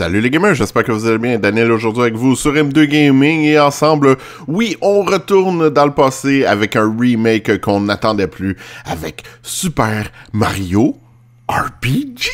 Salut les gamers, j'espère que vous allez bien. Daniel aujourd'hui avec vous sur M2 Gaming et ensemble, oui, on retourne dans le passé avec un remake qu'on n'attendait plus avec Super Mario RPG.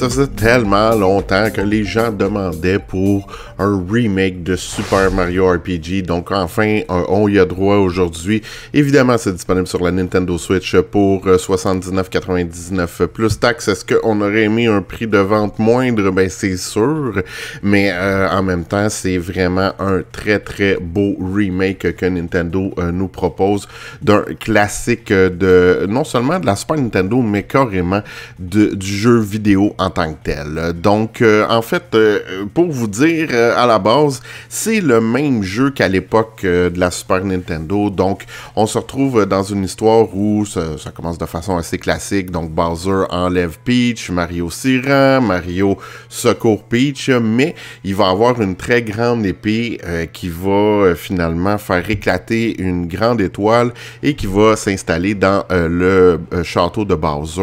Ça faisait tellement longtemps que les gens demandaient pour un remake de Super Mario RPG. Donc enfin, on y a droit aujourd'hui. Évidemment, c'est disponible sur la Nintendo Switch pour 79,99 euh, plus taxes. Est-ce qu'on aurait aimé un prix de vente moindre? Ben c'est sûr. Mais euh, en même temps, c'est vraiment un très très beau remake que Nintendo euh, nous propose d'un classique de non seulement de la Super Nintendo, mais carrément du jeu vidéo en tant que tel. Donc, euh, en fait, euh, pour vous dire, euh, à la base, c'est le même jeu qu'à l'époque de la Super Nintendo. Donc, on se retrouve dans une histoire où ça, commence de façon assez classique. Donc, Bowser enlève Peach, Mario s'y Mario secourt Peach, mais il va avoir une très grande épée qui va finalement faire éclater une grande étoile et qui va s'installer dans le château de Bowser.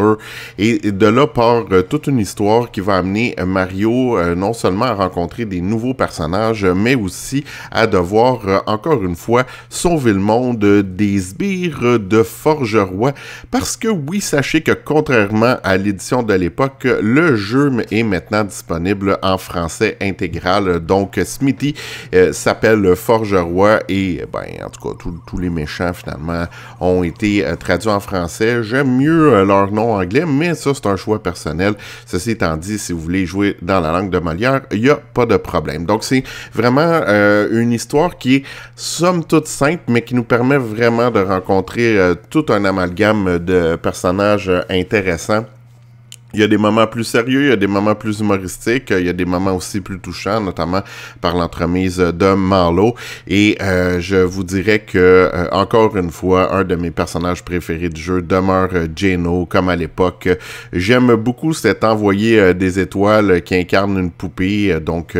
Et de là part toute une histoire qui va amener euh, Mario euh, non seulement à rencontrer des nouveaux personnages, euh, mais aussi à devoir, encore une fois, sauver le monde des sbires de Forgeroy. Parce que oui, sachez que contrairement à l'édition de l'époque, le jeu est maintenant disponible en français intégral. Donc, Smithy s'appelle Forgeroy et, ben, en tout cas, tous les méchants, finalement, ont été traduits en français. J'aime mieux leur nom anglais, mais ça, c'est un choix personnel. Ceci tandis étant si vous voulez jouer dans la langue de Molière, il n'y a pas de problème. Donc c'est vraiment euh, une histoire qui est somme toute simple, mais qui nous permet vraiment de rencontrer euh, tout un amalgame de personnages euh, intéressants il y a des moments plus sérieux, il y a des moments plus humoristiques, il y a des moments aussi plus touchants, notamment par l'entremise de Marlowe. Et euh, je vous dirais que, euh, encore une fois, un de mes personnages préférés du jeu demeure euh, Geno, comme à l'époque. J'aime beaucoup cet envoyé des étoiles qui incarne une poupée. Donc,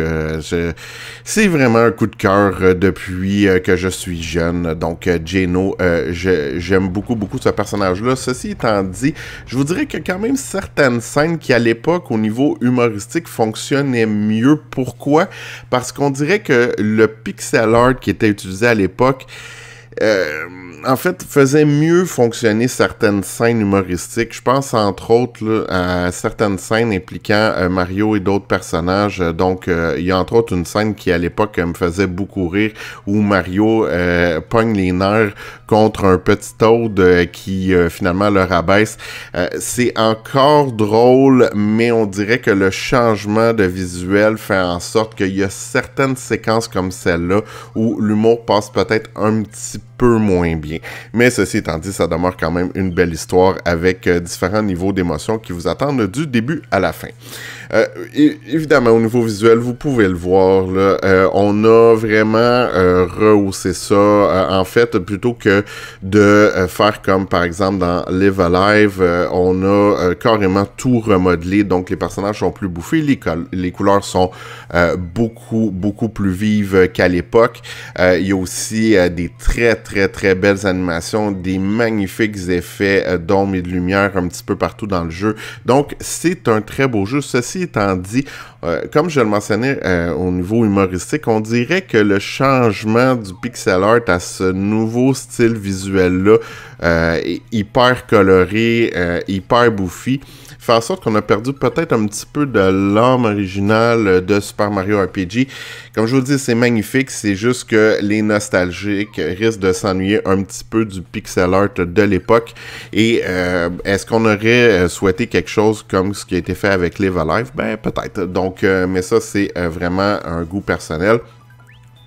c'est vraiment un coup de cœur depuis que je suis jeune. Donc, Geno, j'aime beaucoup, beaucoup ce personnage-là. Ceci étant dit, je vous dirais que quand même certaines Scène qui, à l'époque, au niveau humoristique, fonctionnait mieux. Pourquoi? Parce qu'on dirait que le pixel art qui était utilisé à l'époque, euh, en fait, faisait mieux fonctionner certaines scènes humoristiques. Je pense entre autres à certaines scènes impliquant euh, Mario et d'autres personnages. Donc, euh, il y a entre autres une scène qui à l'époque me faisait beaucoup rire où Mario pogne les nerfs contre un petit Toad euh, qui euh, finalement le rabaisse. Euh, c'est encore drôle, mais on dirait que le changement de visuel fait en sorte qu'il y a certaines séquences comme celle-là où l'humour passe peut-être un petit peu moins bien. Mais ceci étant dit, ça demeure quand même une belle histoire avec différents niveaux d'émotion qui vous attendent du début à la fin. Euh, évidemment, au niveau visuel, vous pouvez le voir. Euh, on a vraiment euh, rehaussé ça. en fait, plutôt que de faire comme par exemple dans Live Alive, on a carrément tout remodelé. Donc les personnages sont plus bouffés, les, les couleurs sont beaucoup, beaucoup plus vives qu'à l'époque. Il y a aussi des très, très, très belles animations, des magnifiques effets d'ombre et de lumière un petit peu partout dans le jeu. Donc c'est un très beau jeu. Ceci Tandis, euh, comme je le mentionnais euh, au niveau humoristique, on dirait que le changement du pixel art à ce nouveau style visuel-là, euh, hyper coloré, hyper bouffi, faire en sorte qu'on a perdu peut-être un petit peu de l'âme originale euh, de Super Mario RPG. Comme je vous dis, c'est magnifique, c'est juste que les nostalgiques risquent de s'ennuyer un petit peu du pixel art de l'époque. Et euh, est-ce qu'on aurait euh, souhaité quelque chose comme ce qui a été fait avec Live Alive? Ben peut-être. Donc, mais ça, c'est vraiment un goût personnel.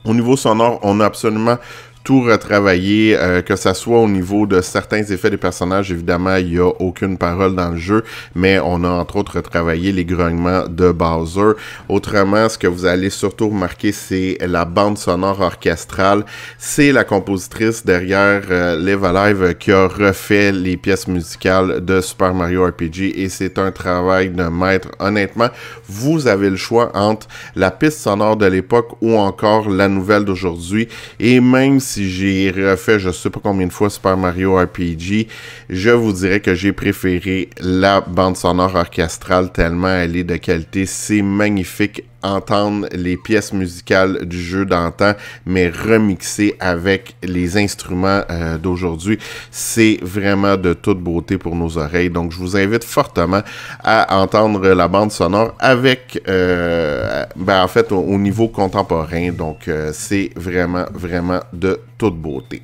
Au niveau sonore, on a absolument tout retravaillé, euh, que ça soit au niveau de certains effets des personnages. Évidemment, il n'y a aucune parole dans le jeu, mais on a entre autres retravaillé les grognements de Bowser. Autrement, ce que vous allez surtout remarquer, c'est la bande sonore orchestrale. C'est la compositrice derrière euh, Live qui a refait les pièces musicales de Super Mario RPG et c'est un travail de maître. Honnêtement, vous avez le choix entre la piste sonore de l'époque ou encore la nouvelle d'aujourd'hui. Et même si j'ai refait je sais pas combien de fois Super Mario RPG, je vous dirais que j'ai préféré la bande sonore orchestrale tellement elle est de qualité. C'est magnifique entendre les pièces musicales du jeu d'antan, mais remixées avec les instruments euh, d'aujourd'hui. C'est vraiment de toute beauté pour nos oreilles. Donc, je vous invite fortement à entendre la bande sonore avec, euh, ben, en fait, au, niveau contemporain. Donc, euh, c'est vraiment, vraiment de toute beauté.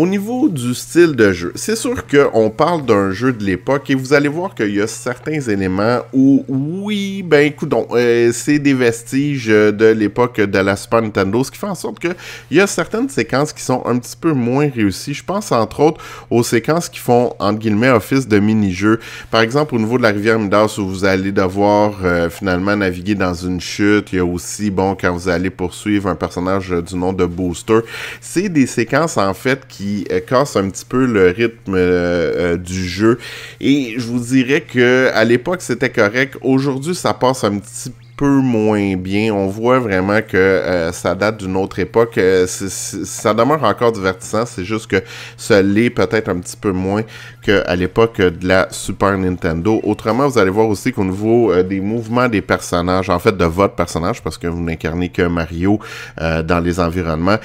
Au niveau du style de jeu, c'est sûr qu'on parle d'un jeu de l'époque et vous allez voir qu'il y a certains éléments où, oui, ben, écoute, euh, c'est des vestiges euh, de l'époque de la Super Nintendo, ce qui fait en sorte qu'il y a certaines séquences qui sont un petit peu moins réussies. Je pense entre autres aux séquences qui font, entre guillemets, office de mini-jeu. Par exemple, au niveau de la rivière Midas où vous allez devoir euh, finalement naviguer dans une chute. Il y a aussi, bon, quand vous allez poursuivre un personnage du nom de Booster. C'est des séquences, en fait, qui euh, casse un petit peu le rythme euh, euh, du jeu. Et je vous dirais que à l'époque c'était correct. Aujourd'hui, ça passe un petit peu moins bien. On voit vraiment que ça date d'une autre époque. ça demeure encore divertissant, c'est juste que ça l'est peut-être un petit peu moins à l'époque euh, de la Super Nintendo. Autrement, vous allez voir aussi qu'au niveau euh, des mouvements des personnages, en fait de votre personnage, parce que vous n'incarnez que Mario euh, dans les environnements,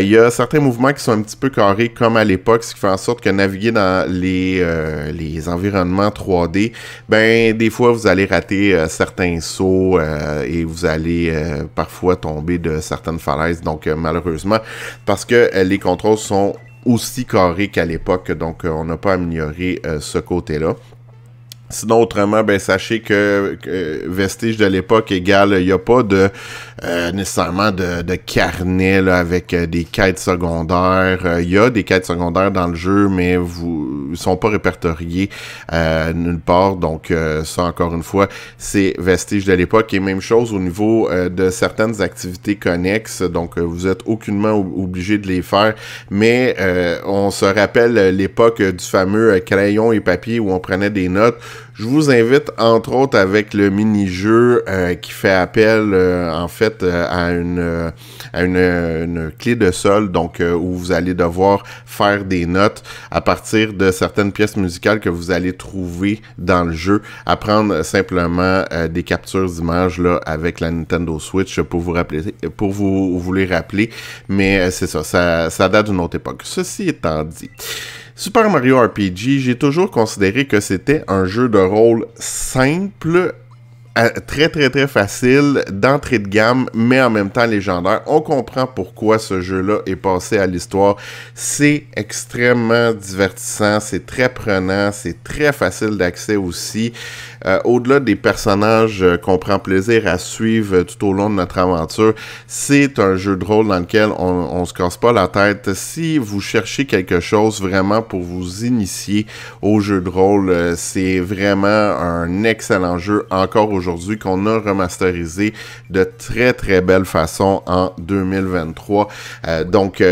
il y a certains mouvements qui sont un petit peu carrés comme à l'époque, ce qui fait en sorte que naviguer dans les, les environnements 3D, ben des fois vous allez rater certains sauts et vous allez parfois tomber de certaines falaises. Donc malheureusement, parce que les contrôles sont aussi carré qu'à l'époque, donc euh, on n'a pas amélioré euh, ce côté-là. Sinon, autrement, ben, sachez que, vestiges vestige de l'époque égale, il n'y a pas de euh, nécessairement de, carnet avec euh, des quêtes secondaires. Euh, il y a des quêtes secondaires dans le jeu, mais vous sont pas répertoriés nulle part. Donc ça, encore une fois, c'est vestige de l'époque. Et même chose au niveau de certaines activités connexes. Donc vous êtes aucunement obligé de les faire. Mais on se rappelle l'époque du fameux crayon et papier où on prenait des notes je vous invite, entre autres, avec le mini-jeu euh, qui fait appel, euh, en fait, euh, à, une, une, clé de sol, donc où vous allez devoir faire des notes à partir de certaines pièces musicales que vous allez trouver dans le jeu. À prendre simplement des captures d'images avec la Nintendo Switch pour vous rappeler, pour vous, vous les rappeler. Mais c'est ça, ça, ça date d'une autre époque. Ceci étant dit. Super Mario RPG, j'ai toujours considéré que c'était un jeu de rôle simple, euh, très très très facile, d'entrée de gamme, mais en même temps légendaire. On comprend pourquoi ce jeu-là est passé à l'histoire. C'est extrêmement divertissant, c'est très prenant, c'est très facile d'accès aussi. Euh, au-delà des personnages euh, qu'on prend plaisir à suivre euh, tout au long de notre aventure, c'est un jeu de rôle dans lequel on, ne se casse pas la tête. Si vous cherchez quelque chose vraiment pour vous initier au jeu de rôle, c'est vraiment un excellent jeu encore aujourd'hui qu'on a remasterisé de très très belle façon en 2023. donc,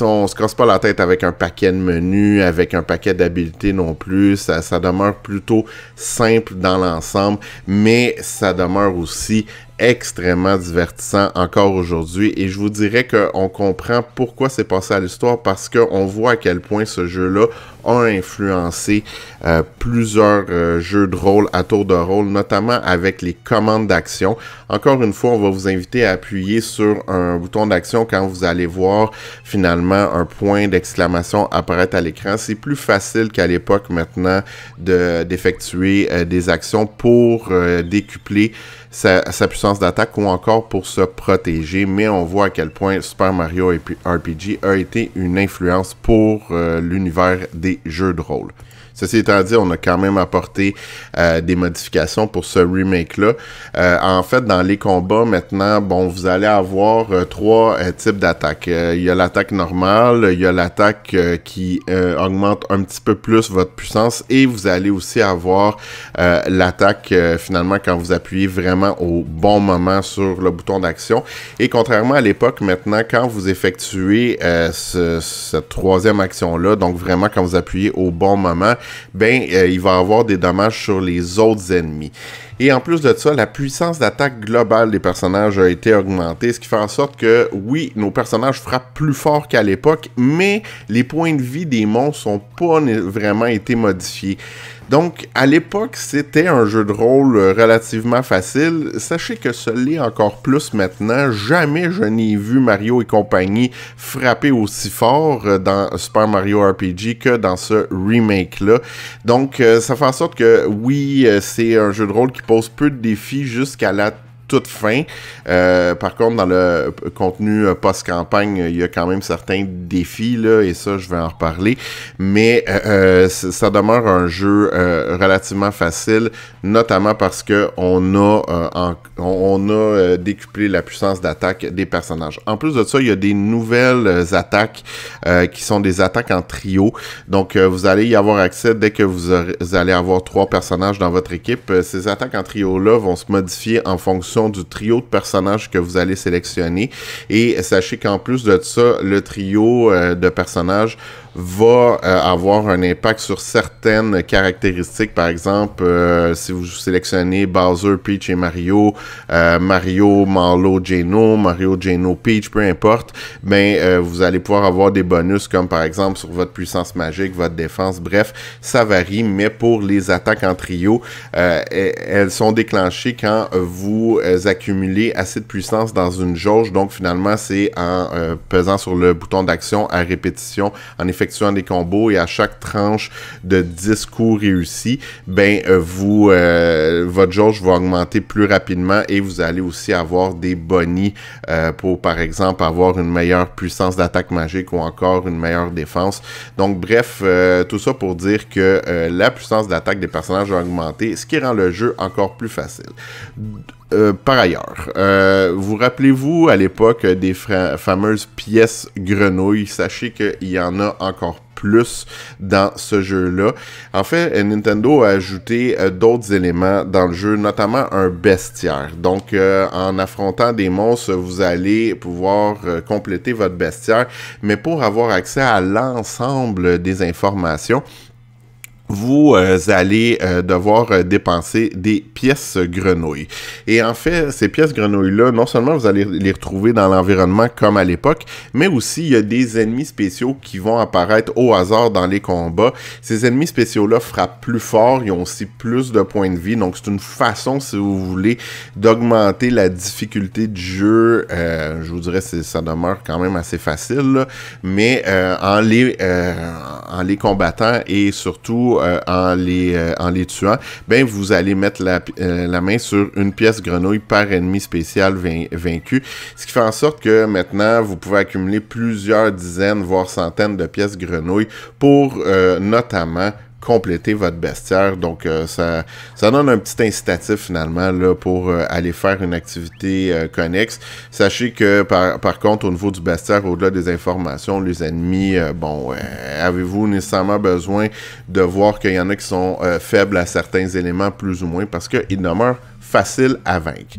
on se casse pas la tête avec un paquet de menus, avec un paquet d'habiletés non plus. ça demeure plutôt simple dans l'ensemble, mais ça demeure aussi extrêmement divertissant encore aujourd'hui et je vous dirais qu'on comprend pourquoi c'est passé à l'histoire parce qu'on voit à quel point ce jeu-là a influencé euh, plusieurs euh, jeux de rôle à tour de rôle, notamment avec les commandes d'action. Encore une fois, on va vous inviter à appuyer sur un bouton d'action quand vous allez voir finalement un point d'exclamation apparaître à l'écran. C'est plus facile qu'à l'époque maintenant d'effectuer de, euh, des actions pour décupler sa, puissance d'attaque ou encore pour se protéger. Mais on voit à quel point Super Mario RPG a été une influence pour euh, l'univers des jeux de rôle. Ceci étant dit, on a quand même apporté euh, des modifications pour ce remake-là. Euh, en fait, dans les combats, maintenant, bon, vous allez avoir euh, trois types d'attaques. Il y a l'attaque normale, il y a l'attaque qui augmente un petit peu plus votre puissance et vous allez aussi avoir l'attaque finalement quand vous appuyez vraiment au bon moment sur le bouton d'action. Et contrairement à l'époque, maintenant, quand vous effectuez cette troisième action-là, donc vraiment quand vous appuyez au bon moment, ben, euh, il va avoir des dommages sur les autres ennemis. Et en plus de ça, la puissance d'attaque globale des personnages a été augmentée, ce qui fait en sorte que, oui, nos personnages frappent plus fort qu'à l'époque, mais les points de vie des monstres n'ont pas vraiment été modifiés. Donc, à l'époque, c'était un jeu de rôle euh, relativement facile. Sachez que ce l'est encore plus maintenant. Jamais je n'ai vu Mario et compagnie frapper aussi fort euh, dans Super Mario RPG que dans ce remake-là. Donc, euh, ça fait en sorte que, oui, c'est un jeu de rôle qui pose peu de défis jusqu'à la toute fin. Euh, par contre, dans le euh, contenu euh, post-campagne, il y a quand même certains défis, là, et ça, je vais en reparler. Mais ça demeure un jeu relativement facile, notamment parce que on a, on a décuplé la puissance d'attaque des personnages. En plus de ça, il y a des nouvelles attaques qui sont des attaques en trio. Donc, vous allez y avoir accès dès que vous allez avoir trois personnages dans votre équipe. Ces attaques en trio-là vont se modifier en fonction du trio de personnages que vous allez sélectionner. Et sachez qu'en plus de ça, le trio euh, de personnages va euh, avoir un impact sur certaines caractéristiques. Par exemple, euh, si vous sélectionnez Bowser, Peach et Mario, euh, Mario, Marlo, Geno, Mario, Geno, Peach, peu importe, ben, vous allez pouvoir avoir des bonus comme par exemple sur votre puissance magique, votre défense, bref, ça varie, mais pour les attaques en trio, e-, elles sont déclenchées quand vous accumulez assez de puissance dans une jauge. Donc finalement, c'est en pesant sur le bouton d'action à répétition, en effet effectuant des combos et à chaque tranche de discours réussi, ben euh, vous euh, votre jauge va augmenter plus rapidement et vous allez aussi avoir des bonnies euh, pour par exemple avoir une meilleure puissance d'attaque magique ou encore une meilleure défense. Donc bref, tout ça pour dire que la puissance d'attaque des personnages va augmenter ce qui rend le jeu encore plus facile euh, par ailleurs, euh, vous rappelez-vous à l'époque des fameuses pièces grenouilles? Sachez qu'il y en a encore plus dans ce jeu-là. En fait, Nintendo a ajouté euh, d'autres éléments dans le jeu, notamment un bestiaire. Donc, en affrontant des monstres, vous allez pouvoir compléter votre bestiaire, mais pour avoir accès à l'ensemble des informations, vous euh, allez euh, devoir euh, dépenser des pièces grenouilles. Et en fait, ces pièces grenouilles-là, non seulement vous allez les retrouver dans l'environnement comme à l'époque, mais aussi il y a des ennemis spéciaux qui vont apparaître au hasard dans les combats. Ces ennemis spéciaux-là frappent plus fort, ils ont aussi plus de points de vie, donc c'est une façon, si vous voulez, d'augmenter la difficulté du jeu. je vous dirais que ça demeure quand même assez facile, mais en, les, en les combattant et surtout euh, en, les, euh, en les tuant, ben vous allez mettre euh, la, main sur une pièce grenouille par ennemi spécial vaincu. Ce qui fait en sorte que maintenant, vous pouvez accumuler plusieurs dizaines, voire centaines de pièces grenouilles pour notamment compléter votre bestiaire. Donc, euh, ça, ça donne un petit incitatif finalement là, pour euh, aller faire une activité euh, connexe. Sachez que par, par, contre, au niveau du bestiaire, au-delà des informations, les ennemis, bon, avez-vous nécessairement besoin de voir qu'il y en a qui sont faibles à certains éléments, plus ou moins, parce qu'ils demeurent facile à vaincre.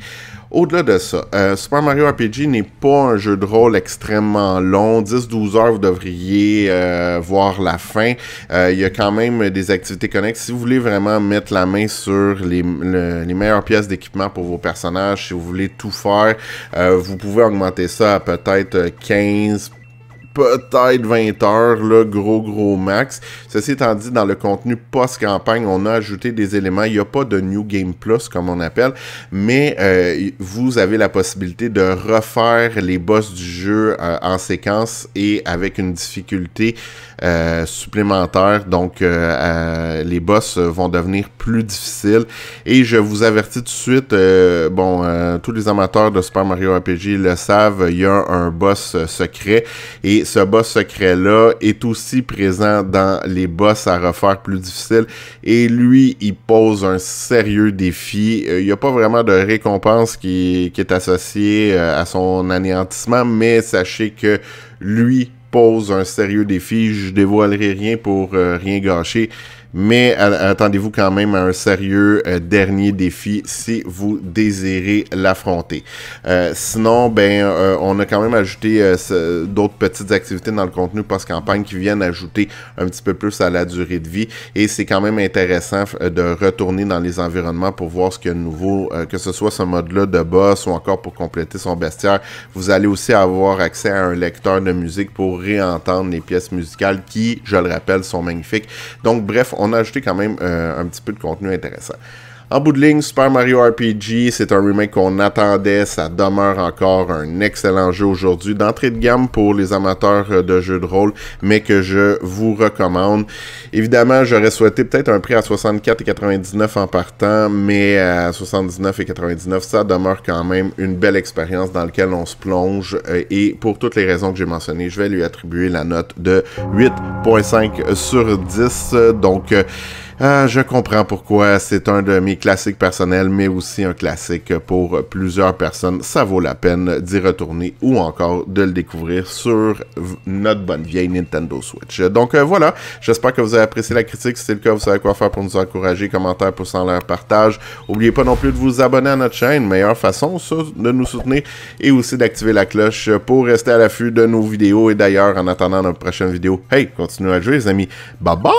Au-delà de ça, euh, Super Mario RPG n'est pas un jeu de rôle extrêmement long. 10-12 heures, vous devriez euh, voir la fin. Euh, il y a quand même des activités connexes. Si vous voulez vraiment mettre la main sur les, les meilleures pièces d'équipement pour vos personnages, si vous voulez tout faire, vous pouvez augmenter ça à peut-être 15 peut-être 20 heures, le gros, gros max. Ceci étant dit, dans le contenu post-campagne, on a ajouté des éléments. Il n'y a pas de New Game Plus, comme on appelle, mais euh, vous avez la possibilité de refaire les boss du jeu euh, en séquence et avec une difficulté euh, supplémentaire. Donc, les boss vont devenir plus difficiles. Et je vous avertis tout de suite, bon, tous les amateurs de Super Mario RPG le savent, il y a un boss secret et ce boss secret-là est aussi présent dans les boss à refaire plus difficiles. Et lui, il pose un sérieux défi. Euh, il n'y a pas vraiment de récompense qui, est associée euh, à son anéantissement, mais sachez que lui pose un sérieux défi. Je dévoilerai rien pour euh, rien gâcher mais euh, attendez-vous quand même à un sérieux euh, dernier défi si vous désirez l'affronter. Euh, sinon, ben, on a quand même ajouté d'autres petites activités dans le contenu post-campagne qui viennent ajouter un petit peu plus à la durée de vie et c'est quand même intéressant de retourner dans les environnements pour voir ce qu'il y a de nouveau, que ce soit ce mode-là de boss ou encore pour compléter son bestiaire. Vous allez aussi avoir accès à un lecteur de musique pour réentendre les pièces musicales qui, je le rappelle, sont magnifiques. Donc bref, on a ajouté quand même euh, un petit peu de contenu intéressant. En bout de ligne, Super Mario RPG, c'est un remake qu'on attendait. Ça demeure encore un excellent jeu aujourd'hui, d'entrée de gamme pour les amateurs de jeux de rôle, mais que je vous recommande. Évidemment, j'aurais souhaité peut-être un prix à 64,99 en partant, mais à 79,99, ça demeure quand même une belle expérience dans laquelle on se plonge. Euh, et pour toutes les raisons que j'ai mentionnées, je vais lui attribuer la note de 8.5 sur 10. Donc, euh, euh, je comprends pourquoi c'est un de mes classiques personnels, mais aussi un classique pour plusieurs personnes. Ça vaut la peine d'y retourner ou encore de le découvrir sur notre bonne vieille Nintendo Switch. Donc euh, voilà, j'espère que vous avez apprécié la critique. Si c'est le cas, vous savez quoi faire pour nous encourager. Commentaire, pouce en l'air, partage. N'oubliez pas non plus de vous abonner à notre chaîne. Meilleure façon de nous soutenir et aussi d'activer la cloche pour rester à l'affût de nos vidéos. Et d'ailleurs, en attendant notre prochaine vidéo, hey, continuez à jouer les amis. Bye bye!